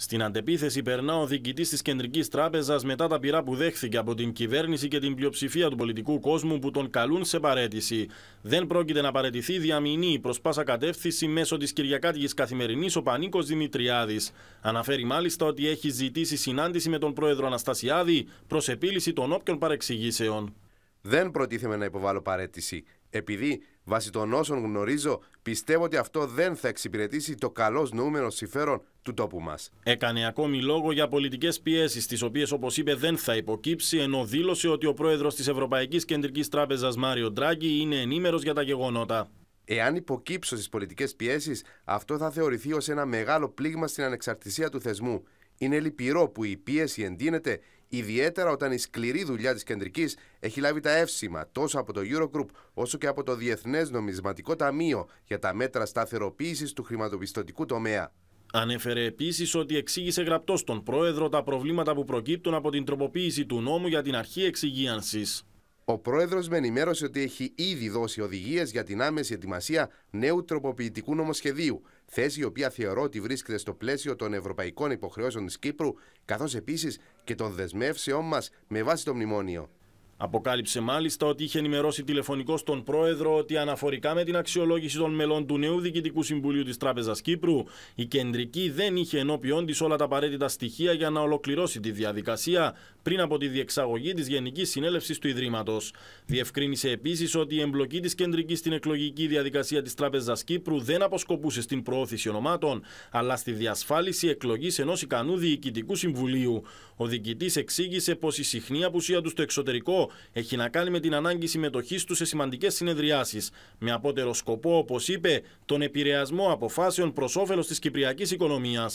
Στην αντεπίθεση περνά ο διοικητής της Κεντρικής Τράπεζας μετά τα πειρά που δέχθηκε από την κυβέρνηση και την πλειοψηφία του πολιτικού κόσμου που τον καλούν σε παρέτηση. Δεν πρόκειται να παρετηθεί διαμηνή προς πάσα κατεύθυνση μέσω της Κυριακάτικης Καθημερινής ο Πανίκος Δημητριάδης. Αναφέρει μάλιστα ότι έχει ζητήσει συνάντηση με τον πρόεδρο Αναστασιάδη προς επίλυση των όποιων παρεξηγήσεων. Δεν προτίθεμαι να υποβάλω παρέτηση, επειδή βάσει των όσων γνωρίζω πιστεύω ότι αυτό δεν θα εξυπηρετήσει το καλό νούμερο συμφέρον του τόπου μας. Έκανε ακόμη λόγο για πολιτικές πιέσεις, τις οποίες όπως είπε δεν θα υποκύψει, ενώ δήλωσε ότι ο πρόεδρος της Ευρωπαϊκής Κεντρικής Τράπεζας Μάριο Ντράγκη είναι ενήμερος για τα γεγονότα. Εάν υποκύψω στις πολιτικές πιέσεις, αυτό θα θεωρηθεί ως ένα μεγάλο πλήγμα στην ανεξαρτησία του θεσμού. Είναι λυπηρό που η πίεση εντείνεται Ιδιαίτερα όταν η σκληρή δουλειά της κεντρικής έχει λάβει τα εύσημα τόσο από το Eurogroup όσο και από το Διεθνές Νομισματικό Ταμείο για τα μέτρα σταθεροποίησης του χρηματοπιστωτικού τομέα. Ανέφερε επίσης ότι εξήγησε γραπτός στον πρόεδρο τα προβλήματα που προκύπτουν από την τροποποίηση του νόμου για την αρχή εξυγίανσης. Ο πρόεδρος με ενημέρωσε ότι έχει ήδη δώσει οδηγίες για την άμεση ετοιμασία νέου τροποποιητικού νομοσχεδίου, θέση η οποία θεωρώ ότι βρίσκεται στο πλαίσιο των ευρωπαϊκών υποχρεώσεων της Κύπρου, καθώς επίσης και των δεσμεύσεών μας με βάση το μνημόνιο. Αποκάλυψε μάλιστα ότι είχε ενημερώσει τηλεφωνικός τον πρόεδρο ότι αναφορικά με την αξιολόγηση των μελών του νέου Διοικητικού Συμβουλίου της Τράπεζας Κύπρου, η κεντρική δεν είχε ενώπιον της όλα τα απαραίτητα στοιχεία για να ολοκληρώσει τη διαδικασία πριν από τη διεξαγωγή της Γενικής Συνέλευσης του Ιδρύματος. Διευκρίνησε επίσης ότι η εμπλοκή της κεντρικής στην εκλογική διαδικασία της Τράπεζας Κύπρου δεν αποσκοπούσε στην προώθηση ονομάτων, αλλά στη διασφάλιση εκλογής ενός ικανού Διοικητικού Συμβουλίου. Ο διοικητής εξήγησε πως η συχνή απουσία του στο εξωτερικό έχει να κάνει με την ανάγκη συμμετοχής τους σε σημαντικές συνεδριάσεις. Με απότερο σκοπό, όπως είπε, τον επηρεασμό αποφάσεων προς όφελος της κυπριακής οικονομίας.